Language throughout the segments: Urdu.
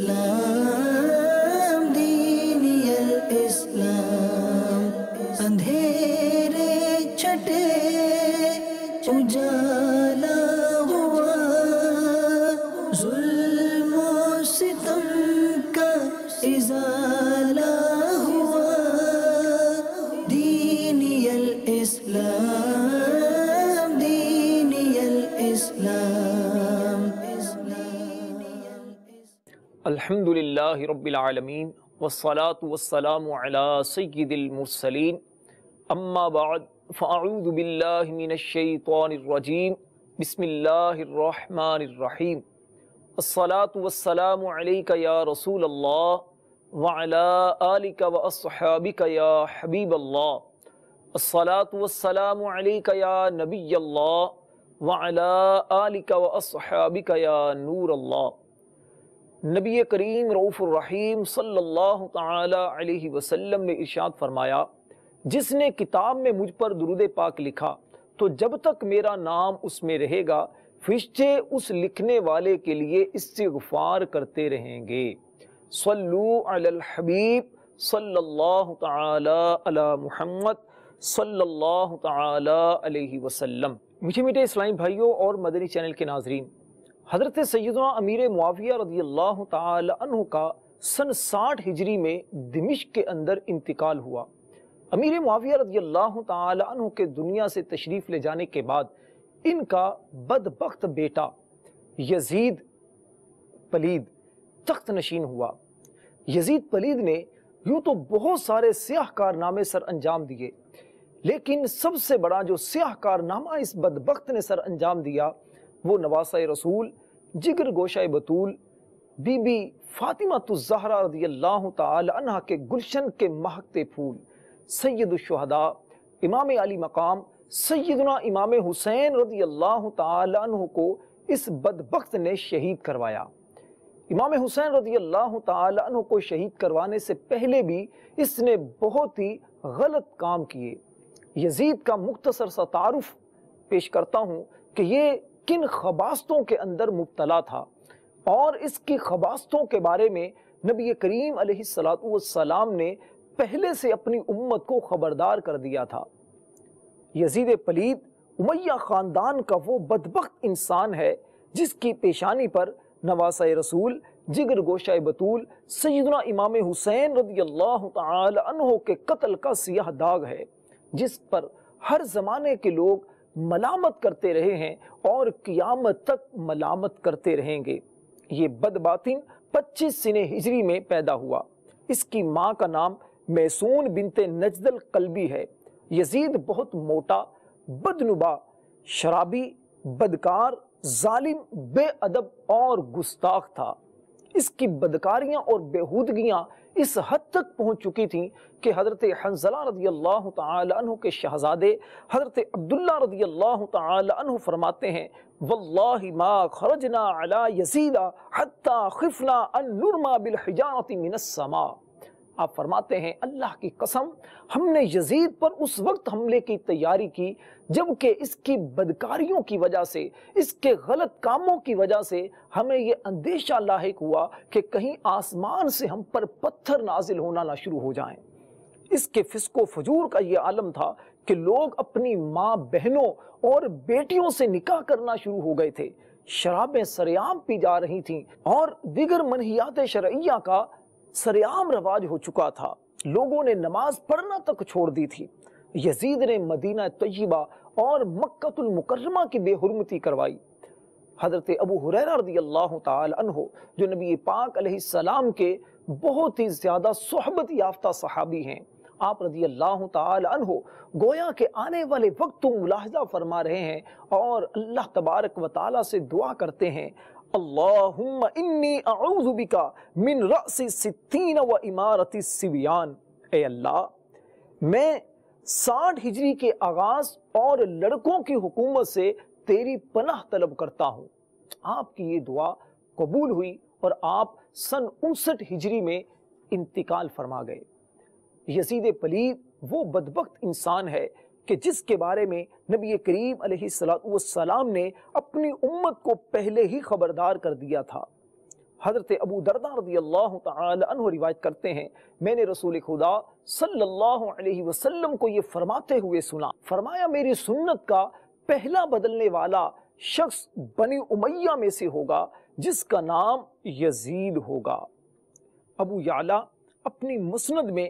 love. الحمد للہ رب العالمین والسلام على سید المرسلین اما بعد فاعوذ باللہ من الشیطان الرجیم بسم اللہ الرحمن الرحیم علیکہ یا رسول اللہ ولا علی وََ یا حبیب اللہ یا نبی اللہ ولا علی وََ یا نور اللہ نبی کریم رعف الرحیم صلی اللہ تعالی علیہ وسلم نے ارشاد فرمایا جس نے کتاب میں مجھ پر درود پاک لکھا تو جب تک میرا نام اس میں رہے گا فشتے اس لکھنے والے کے لیے استغفار کرتے رہیں گے صلو علی الحبیب صلی اللہ تعالی علی محمد صلی اللہ تعالی علیہ وسلم میٹھے میٹھے اسلامی بھائیوں اور مدنی چینل کے ناظرین حضرت سیدنا امیر معافیہ رضی اللہ تعالی عنہ کا سن ساٹھ ہجری میں دمشق کے اندر انتقال ہوا امیر معافیہ رضی اللہ تعالی عنہ کے دنیا سے تشریف لے جانے کے بعد ان کا بدبخت بیٹا یزید پلید تخت نشین ہوا یزید پلید نے یوں تو بہت سارے سیاہ کارنامے سر انجام دیے لیکن سب سے بڑا جو سیاہ کارنامہ اس بدبخت نے سر انجام دیا وہ نواسہ رسول جگر گوشہ بطول بی بی فاطمہ تو رضی اللہ تعالی عنہ کے گلشن کے مہکتے پھول سید الشہداء امام علی مقام سیدنا امام حسین رضی اللہ تعالی عنہ کو اس بدبخت نے شہید کروایا امام حسین رضی اللہ تعالی عنہ کو شہید کروانے سے پہلے بھی اس نے بہت ہی غلط کام کیے یزید کا مختصر سا تعارف پیش کرتا ہوں کہ یہ کن خباستوں کے اندر مبتلا تھا اور اس کی خباستوں کے بارے میں نبی کریم علیہ السلام نے پہلے سے اپنی امت کو خبردار کر دیا تھا یزید پلید امیہ خاندان کا وہ بدبخت انسان ہے جس کی پیشانی پر نواسہ رسول جگر گوشہ بطول سیدنا امام حسین رضی اللہ تعالی عنہ کے قتل کا سیاہ داغ ہے جس پر ہر زمانے کے لوگ ملامت کرتے رہے ہیں اور قیامت تک ملامت کرتے رہیں گے یہ بد باطن پچیس سن ہجری میں پیدا ہوا اس کی ماں کا نام میسون بنت نجد القلبی ہے یزید بہت موٹا بدنبا شرابی بدکار ظالم بے ادب اور گستاخ تھا اس کی بدکاریاں اور بےہودگیاں اس حد تک پہنچ چکی تھیں کہ حضرت حنزلہ رضی اللہ تعالی عنہ کے شہزادے حضرت عبداللہ رضی اللہ تعالی عنہ فرماتے ہیں واللہ ما خرجنا علی یزیدہ حتی خفنا ان بالحجارت من السماء آپ فرماتے ہیں اللہ کی قسم ہم نے یزید پر اس وقت حملے کی تیاری کی جبکہ اس کی بدکاریوں کی وجہ سے اس کے غلط کاموں کی وجہ سے ہمیں یہ اندیشہ لاحق ہوا کہ کہیں آسمان سے ہم پر پتھر نازل ہونا نہ شروع ہو جائیں اس کے فسق و فجور کا یہ عالم تھا کہ لوگ اپنی ماں بہنوں اور بیٹیوں سے نکاح کرنا شروع ہو گئے تھے شرابیں سریام پی جا رہی تھیں اور دیگر منحیات شرعیہ کا سریعام رواج ہو چکا تھا لوگوں نے نماز پڑھنا تک چھوڑ دی تھی یزید نے مدینہ طیبہ اور مکت المکرمہ کی بے حرمتی کروائی حضرت ابو حریرہ رضی اللہ تعالی عنہ جو نبی پاک علیہ السلام کے بہت ہی زیادہ صحبت یافتہ صحابی ہیں آپ رضی اللہ تعالی عنہ گویا کے آنے والے وقت ملاحظہ فرما رہے ہیں اور اللہ تبارک و تعالی سے دعا کرتے ہیں اللہم انی اعوذ بکا من رأس ستین و امارت اے اللہ میں ساٹھ ہجری کے آغاز اور لڑکوں کی حکومت سے تیری پناہ طلب کرتا ہوں آپ کی یہ دعا قبول ہوئی اور آپ سن انسٹھ ہجری میں انتقال فرما گئے یزید پلید وہ بدبخت انسان ہے کہ جس کے بارے میں نبی کریم علیہ السلام نے اپنی امت کو پہلے ہی خبردار کر دیا تھا حضرت ابو دردہ رضی اللہ تعالی عنہ روایت کرتے ہیں میں نے رسول خدا صلی اللہ علیہ وسلم کو یہ فرماتے ہوئے سنا فرمایا میری سنت کا پہلا بدلنے والا شخص بنی امیہ میں سے ہوگا جس کا نام یزید ہوگا ابو یعلا اپنی مسند میں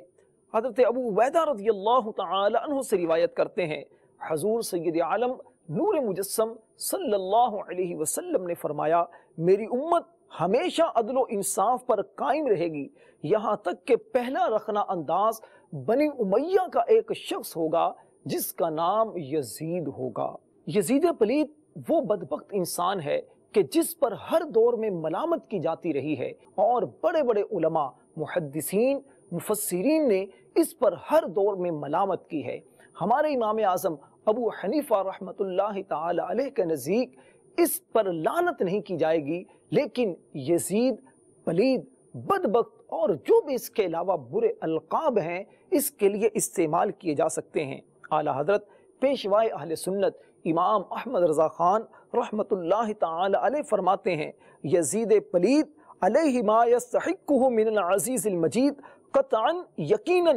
حضرت ابو عبیدہ رضی اللہ تعالی عنہ سے روایت کرتے ہیں حضور سید عالم نور مجسم صلی اللہ علیہ وسلم نے فرمایا میری امت ہمیشہ عدل و انصاف پر قائم رہے گی یہاں تک کہ پہلا رکھنا انداز بنی امیہ کا ایک شخص ہوگا جس کا نام یزید ہوگا یزید پلید وہ بدبخت انسان ہے کہ جس پر ہر دور میں ملامت کی جاتی رہی ہے اور بڑے بڑے علماء محدثین مفسرین نے اس پر ہر دور میں ملامت کی ہے ہمارے امام اعظم ابو حنیفہ رحمت اللہ تعالی علیہ کے نزیک اس پر لانت نہیں کی جائے گی لیکن یزید پلید بدبخت اور جو بھی اس کے علاوہ برے القاب ہیں اس کے لیے استعمال کیے جا سکتے ہیں اعلی حضرت پیشوائے اہل سنت امام احمد رضا خان رحمت اللہ تعالی علیہ فرماتے ہیں یزید پلید علیہ ما یستحقہ من العزیز المجید قطعاً یقیناً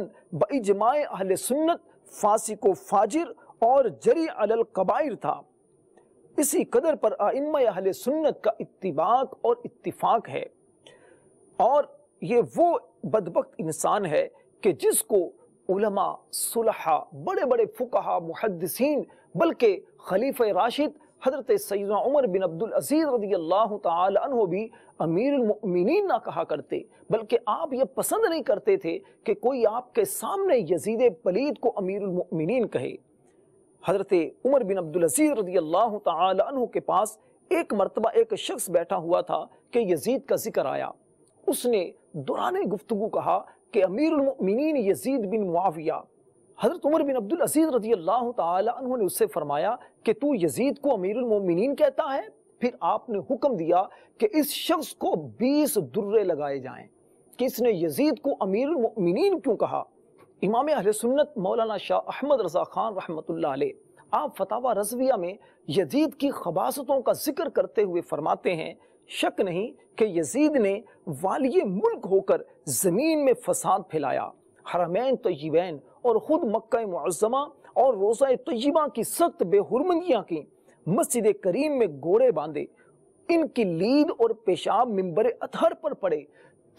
اہل سنت فاسق و فاجر اور جری علی القبائر تھا اسی قدر پر اہل سنت کا اتباق اور اتفاق ہے اور یہ وہ بدبخت انسان ہے کہ جس کو علماء صلحہ بڑے بڑے فقہہ محدثین بلکہ خلیفہ راشد حضرت سیدنا عمر بن عبدالعزیز رضی اللہ تعالی عنہ بھی امیر المؤمنین نہ کہا کرتے بلکہ آپ یہ پسند نہیں کرتے تھے کہ کوئی آپ کے سامنے یزید پلید کو امیر المؤمنین کہے حضرت عمر بن عبدالعزیز رضی اللہ تعالی عنہ کے پاس ایک مرتبہ ایک شخص بیٹھا ہوا تھا کہ یزید کا ذکر آیا اس نے دوران گفتگو کہا کہ امیر المؤمنین یزید بن معافیہ حضرت عمر بن عبدالعزیز رضی اللہ تعالی عنہ نے اس سے فرمایا کہ یزید کو امیر المومنین کہتا ہے پھر آپ نے حکم دیا کہ اس شخص کو بیس درے لگائے جائیں کہ اس نے یزید کو امیر کیوں کہا امام اہل سنت مولانا شاہ احمد رضا خان رحمت اللہ علیہ آپ فتح رضویہ میں یزید کی خباستوں کا ذکر کرتے ہوئے فرماتے ہیں شک نہیں کہ یزید نے والی ملک ہو کر زمین میں فساد پھیلایا حرمین طیبین اور خود مکہ معظمہ اور روزہ طیبہ کی سخت بے حرمندیاں کی مسجد کریم میں گوڑے باندھے ان کی لید اور پیشاب ممبر اتھر پر پڑے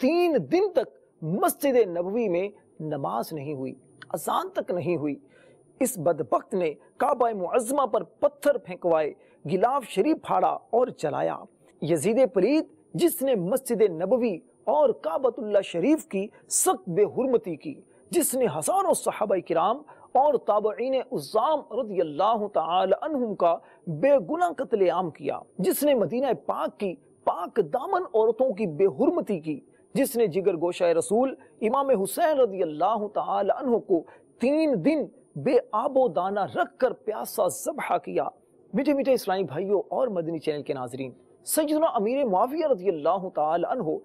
تین دن تک مسجد نبوی میں نماز نہیں ہوئی ازان تک نہیں ہوئی اس بدبخت نے کعبہ معظمہ پر پتھر پھینکوائے گلاف شریف پھاڑا اور چلایا یزید پرید جس نے مسجد نبوی اور کعبت اللہ شریف کی سخت بے حرمتی کی جس نے ہزاروں صحابہ کرام اور تابعین عزام رضی اللہ تعالی عنہم کا بے گناہ قتل عام کیا جس نے مدینہ پاک کی پاک دامن عورتوں کی بے حرمتی کی جس نے جگر گوشہ رسول امام حسین رضی اللہ تعالی عنہ کو تین دن بے آب و دانہ رکھ کر پیاسا زبحہ کیا مٹے مٹے اسلامی بھائیوں اور مدنی چینل کے ناظرین سیدنا امیر معافیہ رضی اللہ تعالی عنہ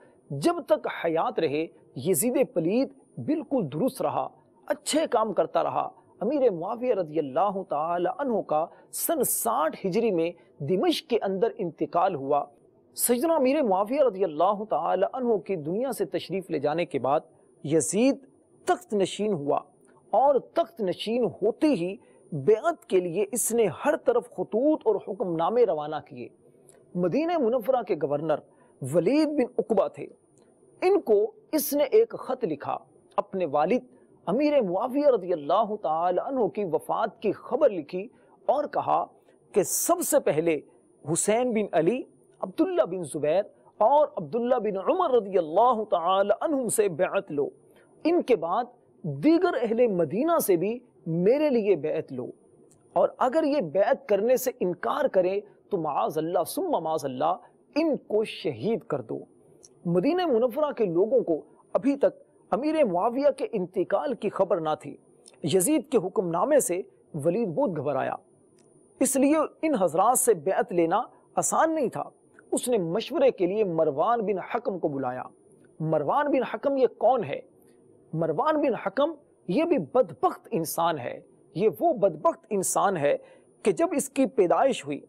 جب تک حیات رہے یزید پلید بالکل درست رہا اچھے کام کرتا رہا امیر رضی اللہ تعالی عنہ کا سن ساٹھ ہجری میں دمشق کے اندر انتقال ہوا سجدنا امیر رضی اللہ تعالی عنہ کی دنیا سے تشریف لے جانے کے بعد یزید تخت نشین ہوا اور تخت نشین ہوتے ہی بیعت کے لیے اس نے ہر طرف خطوط اور حکم نامے روانہ کیے مدینہ منورہ کے گورنر ولید بن اقبہ تھے ان کو اس نے ایک خط لکھا اپنے والد امیر معافیہ رضی اللہ تعالی عنہ کی وفات کی خبر لکھی اور کہا کہ سب سے پہلے حسین بن علی عبداللہ بن زبیر اور عبداللہ بن عمر رضی اللہ تعالی عنہم سے بیعت لو ان کے بعد دیگر اہل مدینہ سے بھی میرے لیے بیعت لو اور اگر یہ بیعت کرنے سے انکار کریں تو معاذ اللہ سم معاذ اللہ ان کو شہید کر دو مدینہ منفرہ کے لوگوں کو ابھی تک امیر معاویہ کے انتقال کی خبر نہ تھی یزید کے حکم نامے سے ولید بہت گھبرایا اس لیے ان حضرات سے بیعت لینا آسان نہیں تھا اس نے مشورے کے لیے مروان بن حکم کو بلایا مروان بن حکم یہ کون ہے مروان بن حکم یہ بھی بدبخت انسان ہے یہ وہ بدبخت انسان ہے کہ جب اس کی پیدائش ہوئی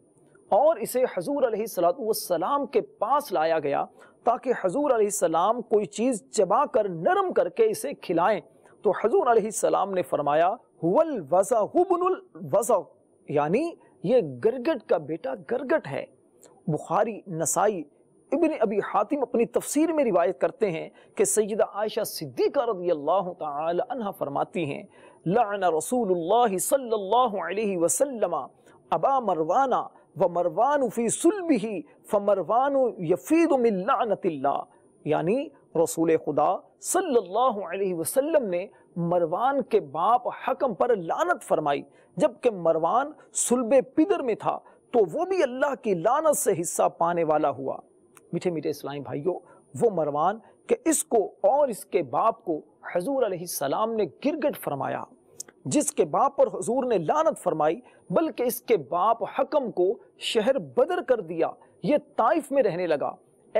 اور اسے حضور علیہ السلام کے پاس لایا گیا تاکہ حضور علیہ السلام کوئی چیز چبا کر نرم کر کے اسے کھلائیں تو حضور علیہ السلام نے فرمایا یعنی یہ گرگٹ کا بیٹا گرگٹ ہے بخاری نسائی ابن ابی حاتم اپنی تفسیر میں روایت کرتے ہیں کہ سیدہ عائشہ صدیقہ رضی اللہ تعالی عنہ فرماتی ہیں لعن رسول اللہ صلی اللہ علیہ وسلم ابا مروانہ یعنی رسول خدا صلی اللہ علیہ وسلم نے مروان کے باپ حکم پر لانت فرمائی جبکہ مروان سلب پدر میں تھا تو وہ بھی اللہ کی لانت سے حصہ پانے والا ہوا میٹھے میٹھے اسلامی بھائیوں وہ مروان کہ اس کو اور اس کے باپ کو حضور علیہ السلام نے گرگٹ فرمایا جس کے باپ اور حضور نے لانت فرمائی بلکہ اس کے باپ حکم کو شہر بدر کر دیا یہ طائف میں رہنے لگا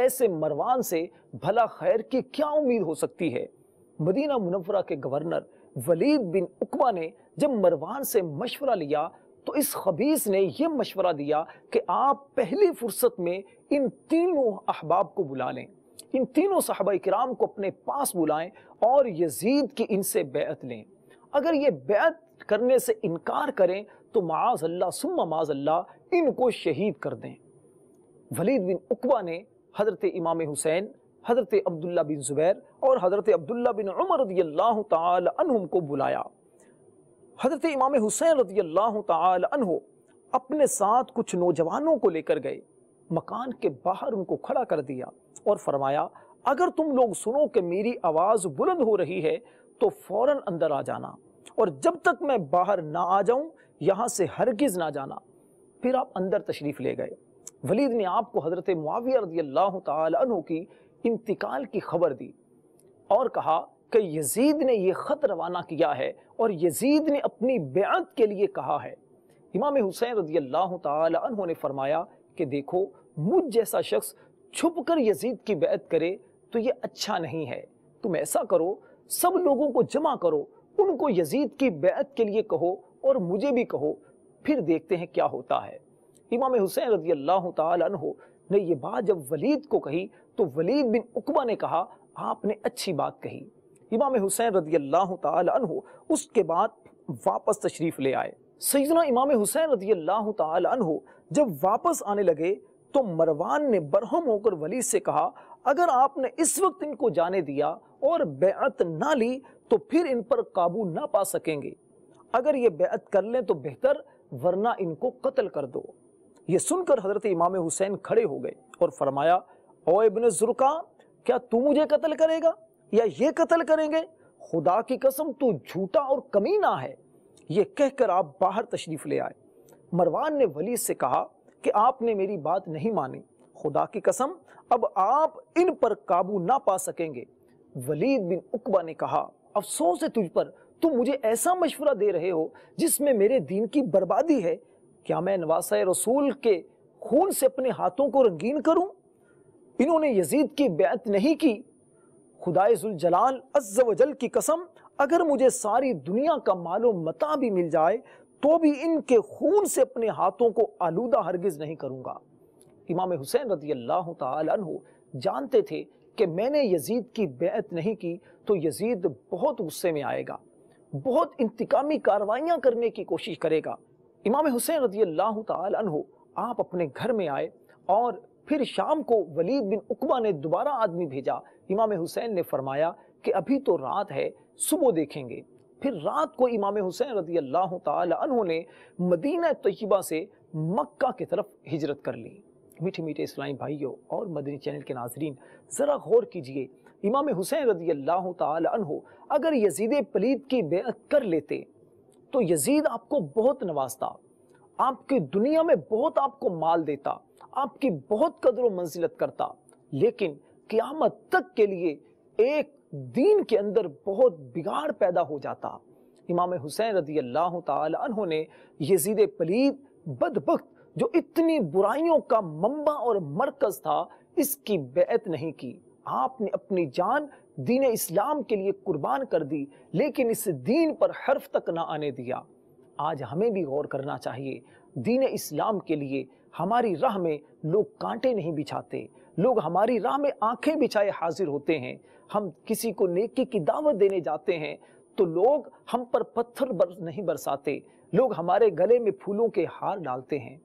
ایسے مروان سے بھلا خیر کی کیا امید ہو سکتی ہے مدینہ منورہ کے گورنر ولید بن اکما نے جب مروان سے مشورہ لیا تو اس خبیص نے یہ مشورہ دیا کہ آپ پہلی فرصت میں ان تینوں احباب کو بلا لیں ان تینوں صحبہ کرام کو اپنے پاس بلائیں اور یزید کی ان سے بیعت لیں اگر یہ بیعت کرنے سے انکار کریں تو معاذ اللہ سمع معاذ اللہ ان کو شہید کر دیں ولید بن اقوہ نے حضرت امام حسین حضرت عبداللہ بن زبیر اور حضرت عبداللہ بن عمر رضی اللہ تعالی عنہم کو بلایا حضرت امام حسین رضی اللہ تعالی عنہ اپنے ساتھ کچھ نوجوانوں کو لے کر گئے مکان کے باہر ان کو کھڑا کر دیا اور فرمایا اگر تم لوگ سنو کہ میری آواز بلند ہو رہی ہے تو فوراً اندر آ جانا اور جب تک میں باہر نہ آ جاؤں یہاں سے ہرگز نہ جانا پھر آپ اندر تشریف لے گئے ولید نے آپ کو حضرت معاویہ رضی اللہ تعالی عنہ کی انتقال کی خبر دی اور کہا کہ یزید نے یہ خط روانہ کیا ہے اور یزید نے اپنی بیعت کے لیے کہا ہے امام حسین رضی اللہ تعالی عنہ نے فرمایا کہ دیکھو مجھ جیسا شخص چھپ کر یزید کی بیعت کرے تو یہ اچھا نہیں ہے تم ایسا کرو سب لوگوں کو جمع کرو ان کو یزید کی بیعت کے لیے کہو اور مجھے بھی کہو پھر دیکھتے ہیں کیا ہوتا ہے امام حسین رضی اللہ تعالیٰ امام حسین رضی اللہ تعالیٰ واپس تشریف لے آئے سیدنا امام حسین رضی اللہ تعالیٰ عنہ جب واپس آنے لگے تو مروان نے برہم ہو کر ولید سے کہا اگر آپ نے اس وقت ان کو جانے دیا اور بیعت نہ لی تو پھر ان پر قابو نہ پا سکیں گے اگر یہ بیعت کر لیں تو بہتر ورنہ ان کو قتل کر دو یہ سن کر حضرت امام حسین کھڑے ہو گئے اور فرمایا او ابن زرکا کیا تو مجھے قتل کرے گا یا یہ قتل کریں گے خدا کی قسم تو جھوٹا اور کمینہ ہے یہ کہہ کر آپ باہر تشریف لے آئے مروان نے ولی سے کہا کہ آپ نے میری بات نہیں مانی خدا کی قسم اب آپ ان پر قابو نہ پا سکیں گے ولید بن اکبہ نے کہا افسوس ہے تجھ پر تو مجھے ایسا مشورہ دے رہے ہو جس میں میرے دین کی بربادی ہے کیا میں نواسہ رسول کے خون سے اپنے ہاتھوں کو رنگین کروں انہوں نے یزید کی بیعت نہیں کی خدا ذوالجلال عز و جل کی قسم اگر مجھے ساری دنیا کا مال و متع بھی مل جائے تو بھی ان کے خون سے اپنے ہاتھوں کو آلودہ ہرگز نہیں کروں گا امام حسین رضی اللہ تعالی عنہ جانتے تھے کہ میں نے یزید کی بیعت نہیں کی تو یزید بہت غصے میں آئے گا بہت انتقامی کاروائیاں کرنے کی کوشش کرے گا امام حسین رضی اللہ تعالی عنہ آپ اپنے گھر میں آئے اور پھر شام کو ولید بن عقبہ نے دوبارہ آدمی بھیجا امام حسین نے فرمایا کہ ابھی تو رات ہے صبح دیکھیں گے پھر رات کو امام حسین رضی اللہ تعالی عنہ نے مدینہ طیبہ سے مکہ کی طرف ہجرت کر لی میٹھے میٹھے اسلامی بھائیو اور مدنی چینل کے ناظرین ذرا غور کیجئے امام حسین رضی اللہ تعالی عنہ اگر یزید پلید کی بیعت کر لیتے تو یزید آپ کو بہت نوازتا آپ کے دنیا میں بہت آپ کو مال دیتا آپ کی بہت قدر و منزلت کرتا لیکن قیامت تک کے لیے ایک دین کے اندر بہت بگاڑ پیدا ہو جاتا امام حسین رضی اللہ تعالی عنہ نے یزید پلید بدبخت جو اتنی برائیوں کا ممبا اور مرکز تھا اس کی بیعت نہیں کی آپ نے اپنی جان دین اسلام کے لیے قربان کر دی لیکن اس دین پر حرف تک نہ آنے دیا آج ہمیں بھی غور کرنا چاہیے دین اسلام کے لیے ہماری راہ میں لوگ کانٹے نہیں بچھاتے لوگ ہماری راہ میں آنکھیں بچھائے حاضر ہوتے ہیں ہم کسی کو نیکی کی دعوت دینے جاتے ہیں تو لوگ ہم پر پتھر نہیں برساتے لوگ ہمارے گلے میں پھولوں کے ہار ڈالتے ہیں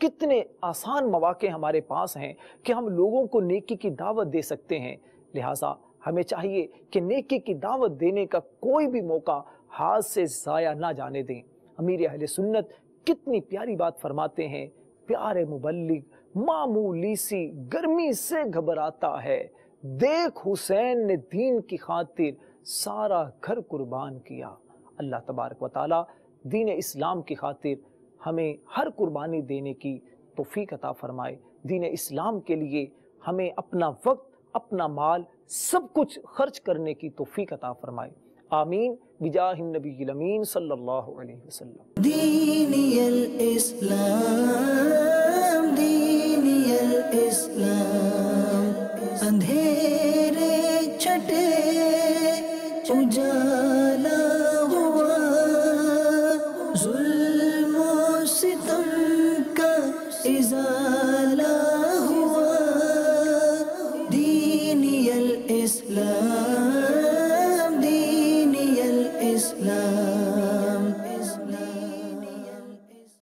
کتنے آسان مواقع ہمارے پاس ہیں کہ ہم لوگوں کو نیکی کی دعوت دے سکتے ہیں لہٰذا ہمیں چاہیے کہ نیکی کی دعوت دینے کا کوئی بھی موقع ہاتھ سے ضائع نہ جانے دیں امیر اہل سنت کتنی پیاری بات فرماتے ہیں پیارے مبلغ معمولی سی گرمی سے گھبراتا ہے دیکھ حسین نے دین کی خاطر سارا گھر قربان کیا اللہ تبارک و تعالی دین اسلام کی خاطر ہمیں ہر قربانی دینے کی توفیق عطا فرمائے دین اسلام کے لیے ہمیں اپنا وقت اپنا مال سب کچھ خرچ کرنے کی توفیق عطا فرمائے آمین بجاہ النبی الامین صلی اللہ علیہ وسلم الاسلام